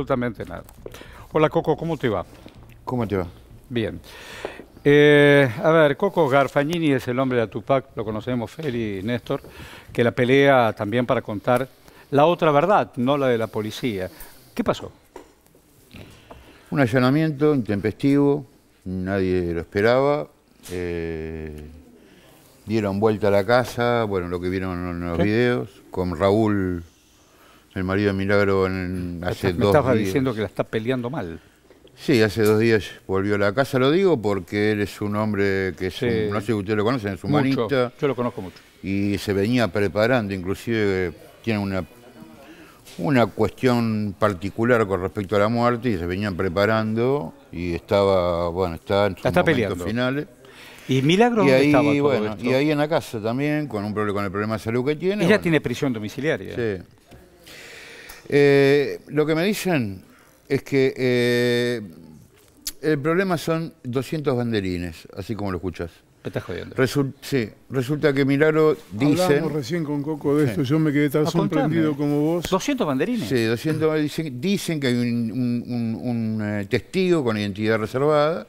absolutamente nada. Hola Coco, ¿cómo te va? ¿Cómo te va? Bien. Eh, a ver, Coco Garfagnini es el hombre de Tupac, lo conocemos Feli y Néstor, que la pelea también para contar la otra verdad, no la de la policía. ¿Qué pasó? Un allanamiento intempestivo, nadie lo esperaba. Eh, dieron vuelta a la casa, bueno, lo que vieron en los videos, con Raúl el marido de Milagro en, hace dos días. estaba diciendo que la está peleando mal. Sí, hace dos días volvió a la casa, lo digo porque él es un hombre que no sé si ustedes lo conocen, es humanista. Yo lo conozco mucho. Y se venía preparando, inclusive tiene una, una cuestión particular con respecto a la muerte y se venían preparando y estaba, bueno, está en sus momentos finales. ¿Y Milagro y ahí, estaba Y ahí en la casa también, con, un, problema con el problema de salud que tiene. Ella tiene prisión domiciliaria. Sí. Eh, lo que me dicen es que eh, el problema son 200 banderines, así como lo escuchas. estás jodiendo. sí, resulta que Milagro dice... Hablamos recién con Coco de esto, yo me quedé tan ah, sorprendido como vos. ¿200 banderines? Sí, 200 Dicen que hay un, eh, testigo con identidad reservada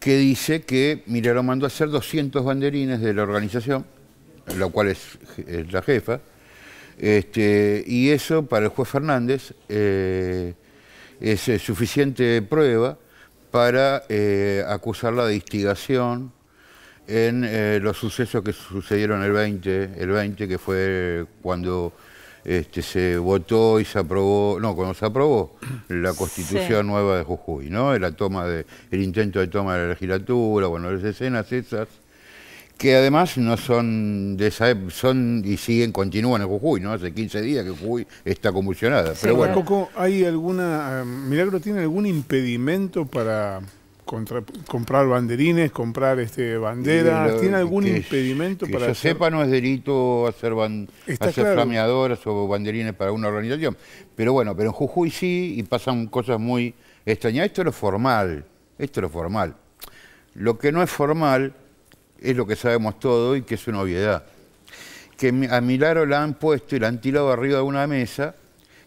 que dice que Milagro mandó a hacer 200 banderines de la organización, lo cual es la jefa, este, y eso para el juez Fernández eh, es eh, suficiente prueba para eh, acusarla de instigación en los sucesos que sucedieron el 20, el 20 que fue cuando este, se votó y se aprobó, no, cuando se aprobó la constitución nueva de Jujuy, ¿no? La toma de, el intento de toma de la legislatura, bueno, las escenas esas que además no son de esa son y siguen, continúan en Jujuy, ¿no? Hace 15 días que Jujuy está convulsionada. pero bueno. ¿hay alguna, eh, Milagro tiene algún impedimento para comprar banderines, comprar este banderas? ¿Tiene algún impedimento para que sepa no es delito hacer, hacer flameadoras o banderines para una organización. Pero bueno, pero en Jujuy sí y pasan cosas muy extrañas. Esto es lo formal, esto es lo formal. Lo que no es formal es lo que sabemos todo y que es una obviedad. Que a Milaro la han puesto y la han tirado arriba de una mesa,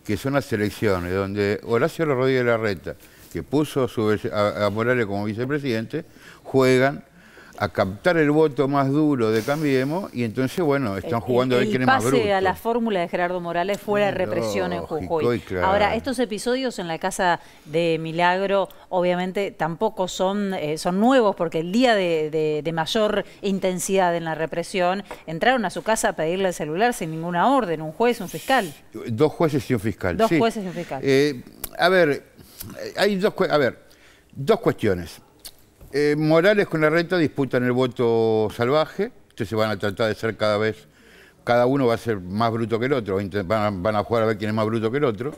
que son las elecciones, donde Horacio Rodríguez Larreta, que puso su, a Morales como vicepresidente, juegan a captar el voto más duro de Cambiemos y entonces, bueno, están eh, jugando a ver quién es más bruto. pase a la fórmula de Gerardo Morales fuera de represión en Jujuy. Ahora, estos episodios en la Casa de Milagro obviamente tampoco son, eh, son nuevos porque el día de, mayor intensidad en la represión entraron a su casa a pedirle el celular sin ninguna orden, un juez, un fiscal. Dos jueces y un fiscal. Dos jueces y un fiscal. Eh, a ver, hay dos, a ver, dos cuestiones. Eh, Morales con la renta disputan el voto salvaje, entonces se van a tratar de ser cada vez, cada uno va a ser más bruto que el otro, van, a jugar a ver quién es más bruto que el otro.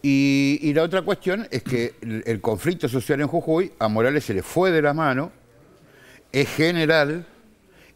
Y, la otra cuestión es que el, conflicto social en Jujuy a Morales se le fue de la mano, es general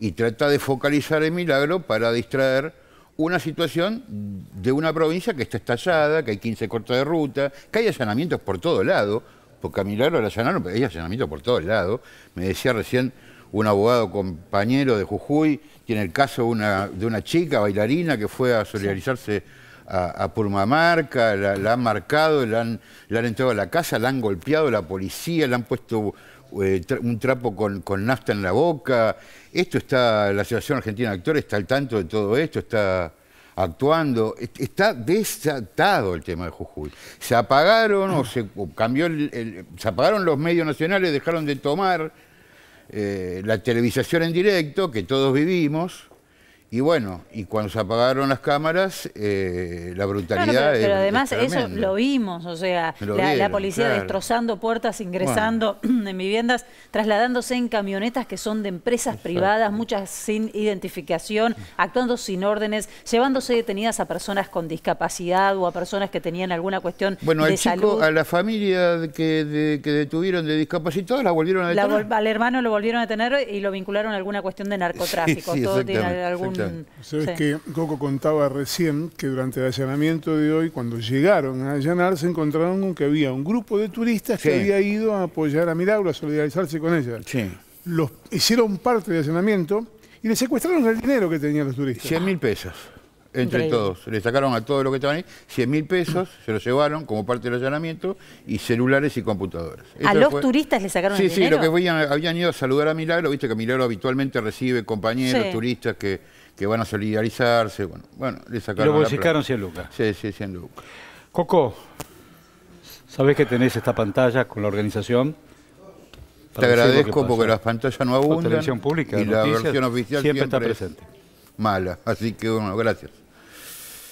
y trata de focalizar el milagro para distraer una situación de una provincia que está estallada, que hay 15 cortas de ruta, que hay allanamientos por todo lado, porque a la llanaron, ella hay allanamiento por todos lados. Me decía recién un abogado compañero de Jujuy, tiene el caso de una, chica bailarina que fue a solidarizarse a, Purmamarca, la, han marcado, la han, entrado a la casa, la han golpeado la policía, le han puesto eh, un trapo con, con, nafta en la boca. Esto está, la Asociación Argentina de Actores está al tanto de todo esto, está actuando. Está desatado el tema de Jujuy. Se apagaron o se cambió se apagaron los medios nacionales, dejaron de tomar eh, la televisación en directo que todos vivimos. Y bueno, y cuando se apagaron las cámaras, eh, la brutalidad. pero, además eso lo vimos, o sea, la, policía destrozando puertas, ingresando en viviendas, trasladándose en camionetas que son de empresas privadas, muchas sin identificación, actuando sin órdenes, llevándose detenidas a personas con discapacidad o a personas que tenían alguna cuestión bueno, al Chico, a la familia que, detuvieron de discapacitados la volvieron a detener. al hermano lo volvieron a tener y lo vincularon a alguna cuestión de narcotráfico. Mm, Sabes que Coco contaba recién que durante el allanamiento de hoy, cuando llegaron a allanar, se encontraron con que había un grupo de turistas que había ido a apoyar a Milagro, a solidarizarse con ella. Sí. Los hicieron parte del allanamiento y le secuestraron el dinero que tenían los turistas. 100 mil pesos entre todos. Le sacaron a todos los que estaban ahí 100 mil pesos, se los llevaron como parte del allanamiento, y celulares y computadoras. ¿A los turistas le sacaron el dinero? Sí, sí, lo que habían, ido a saludar a Milagro, viste que Milagro habitualmente recibe compañeros, turistas que que van a solidarizarse. Bueno, bueno le sacaron. lo bolsicaron 100 lucas. Sí, sí, 100 lucas. Coco, sabés que tenés esta pantalla con la organización. Te agradezco porque las pantallas no abundan. La televisión pública, y la versión oficial siempre está presente. Mala, así que bueno, gracias.